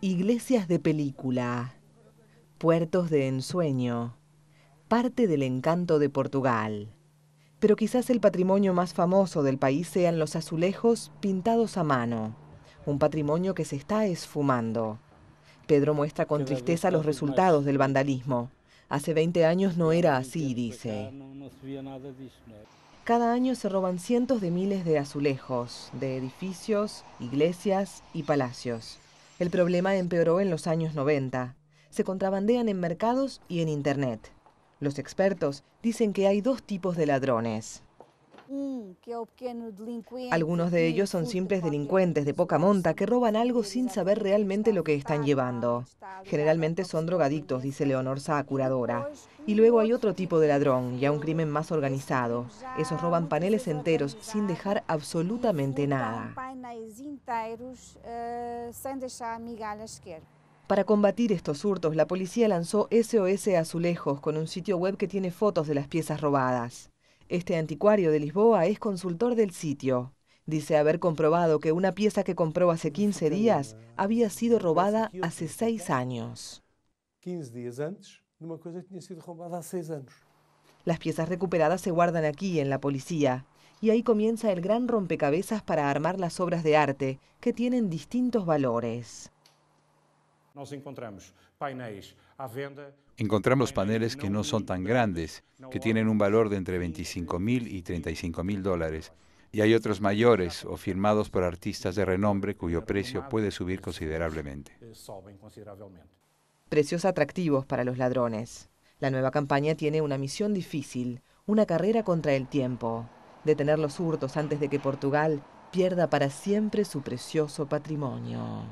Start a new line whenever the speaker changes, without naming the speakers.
Iglesias de película, puertos de ensueño, parte del encanto de Portugal. Pero quizás el patrimonio más famoso del país sean los azulejos pintados a mano, un patrimonio que se está esfumando. Pedro muestra con tristeza los resultados del vandalismo. Hace 20 años no era así, dice cada año se roban cientos de miles de azulejos, de edificios, iglesias y palacios. El problema empeoró en los años 90. Se contrabandean en mercados y en Internet. Los expertos dicen que hay dos tipos de ladrones. Mm, Algunos de ellos son simples delincuentes de poca monta que roban algo sin saber realmente lo que están llevando. Generalmente son drogadictos, dice Leonor Sá, curadora. Y luego hay otro tipo de ladrón, ya un crimen más organizado. Esos roban paneles enteros sin dejar absolutamente nada. Para combatir estos hurtos, la policía lanzó SOS Azulejos con un sitio web que tiene fotos de las piezas robadas. Este anticuario de Lisboa es consultor del sitio. Dice haber comprobado que una pieza que compró hace 15 días había sido robada hace 6 años. años. Las piezas recuperadas se guardan aquí, en la policía, y ahí comienza el gran rompecabezas para armar las obras de arte, que tienen distintos valores.
Encontramos paneles que no son tan grandes, que tienen un valor de entre 25.000 y 35.000 dólares. Y hay otros mayores o firmados por artistas de renombre cuyo precio puede subir eh, considerablemente.
Precios atractivos para los ladrones. La nueva campaña tiene una misión difícil, una carrera contra el tiempo, detener los hurtos antes de que Portugal pierda para siempre su precioso patrimonio.